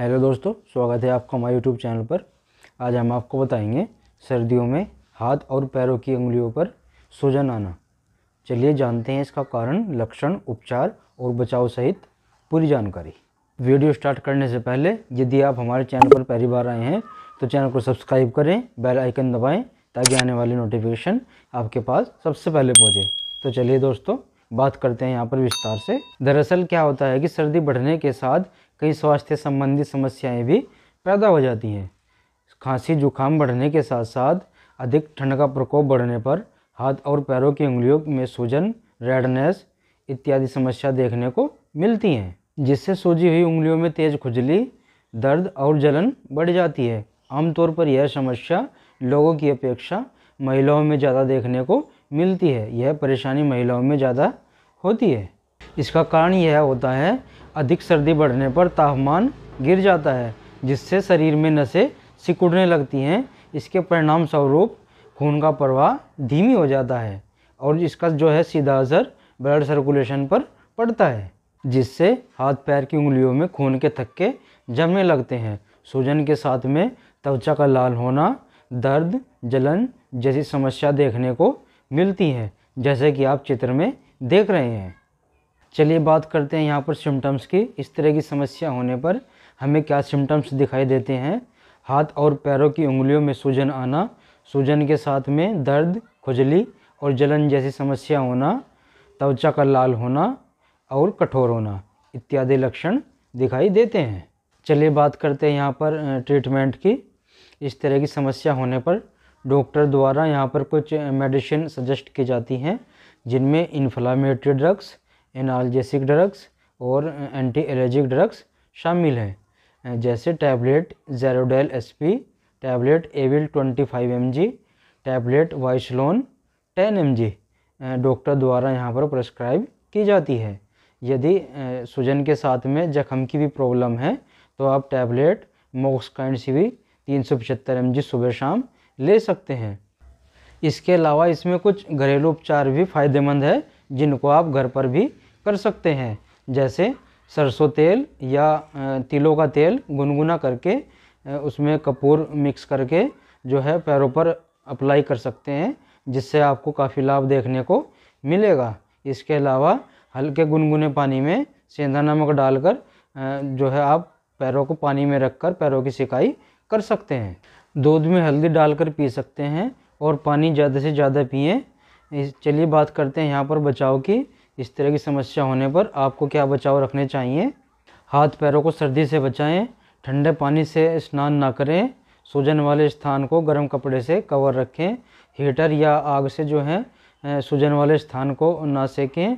hello दोस्तों स्वागत है आपका हमारे यूट्यूब चैनल पर आज हम आपको बताएंगे सर्दियों में हाथ और पैरों की उंगलियों पर सूजन आना चलिए जानते हैं इसका कारण लक्षण उपचार और बचाव सहित पूरी जानकारी वीडियो स्टार्ट करने से पहले यदि आप हमारे चैनल पर पहली बार आए हैं तो चैनल को सब्सक्राइब करें बेल आइकन दबाएँ ताकि आने वाली नोटिफिकेशन आपके पास सबसे पहले पहुँचे तो चलिए दोस्तों बात करते हैं यहाँ पर विस्तार से दरअसल क्या होता है कि सर्दी बढ़ने के साथ कई स्वास्थ्य संबंधी समस्याएं भी पैदा हो जाती हैं खांसी जुकाम बढ़ने के साथ साथ अधिक ठंड का प्रकोप बढ़ने पर हाथ और पैरों की उंगलियों में सूजन रेडनेस इत्यादि समस्या देखने को मिलती हैं जिससे सूजी हुई उंगलियों में तेज खुजली दर्द और जलन बढ़ जाती है आमतौर पर यह समस्या लोगों की अपेक्षा महिलाओं में ज़्यादा देखने को मिलती है यह परेशानी महिलाओं में ज़्यादा होती है इसका कारण यह होता है अधिक सर्दी बढ़ने पर तापमान गिर जाता है जिससे शरीर में नसें सिकुड़ने लगती हैं इसके परिणाम स्वरूप खून का प्रवाह धीमी हो जाता है और इसका जो है सीधा असर ब्लड सर्कुलेशन पर पड़ता है जिससे हाथ पैर की उंगलियों में खून के थक्के जमने लगते हैं सूजन के साथ में त्वचा का लाल होना दर्द जलन जैसी समस्या देखने को मिलती हैं जैसे कि आप चित्र में देख रहे हैं चलिए बात करते हैं यहाँ पर सिम्टम्स की इस तरह की समस्या होने पर हमें क्या सिम्टम्स दिखाई देते हैं हाथ और पैरों की उंगलियों में सूजन आना सूजन के साथ में दर्द खुजली और जलन जैसी समस्या होना त्वचा का लाल होना और कठोर होना इत्यादि लक्षण दिखाई देते हैं चलिए बात करते हैं यहाँ पर ट्रीटमेंट की इस तरह की समस्या होने पर डॉक्टर द्वारा यहाँ पर कुछ मेडिसिन सजेस्ट की जाती हैं जिनमें इन्फ्लामेटरी ड्रग्स एनाल्जेसिक ड्रग्स और एंटी एलर्जिक ड्रग्स शामिल हैं जैसे tablet Zerodol SP tablet Avil 25 mg tablet Wysolone 10 mg doctor द्वारा यहाँ पर प्रेस्क्राइब की जाती है यदि सूजन के साथ में जख्म की भी प्रॉब्लम है तो आप टैबलेट मोक्सकाइंड सी भी तीन सौ पचहत्तर एम सुबह शाम ले सकते हैं इसके अलावा इसमें कुछ घरेलू उपचार भी फ़ायदेमंद है जिनको आप घर पर भी कर सकते हैं जैसे सरसों तेल या तिलों का तेल गुनगुना करके उसमें कपूर मिक्स करके जो है पैरों पर अप्लाई कर सकते हैं जिससे आपको काफ़ी लाभ देखने को मिलेगा इसके अलावा हल्के गुनगुने पानी में सेंधा नमक डालकर जो है आप पैरों को पानी में रखकर पैरों की सिकाई कर सकते हैं दूध में हल्दी डालकर पी सकते हैं और पानी ज़्यादा से ज़्यादा पिए चलिए बात करते हैं यहाँ पर बचाव की इस तरह की समस्या होने पर आपको क्या बचाव रखने चाहिए हाथ पैरों को सर्दी से बचाएं ठंडे पानी से स्नान ना करें सूजन वाले स्थान को गर्म कपड़े से कवर रखें हीटर या आग से जो है सूजन वाले स्थान को ना सेकें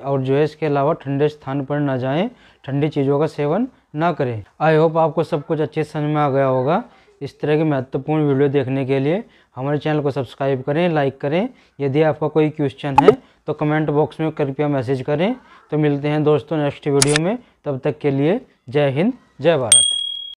और जो है इसके अलावा ठंडे स्थान पर ना जाएं ठंडी चीज़ों का सेवन ना करें आई होप आपको सब कुछ अच्छे समझ में आ गया होगा इस तरह के महत्वपूर्ण वीडियो देखने के लिए हमारे चैनल को सब्सक्राइब करें लाइक करें यदि आपका कोई क्वेश्चन है तो कमेंट बॉक्स में कृपया मैसेज करें तो मिलते हैं दोस्तों नेक्स्ट वीडियो में तब तक के लिए जय हिंद जय भारत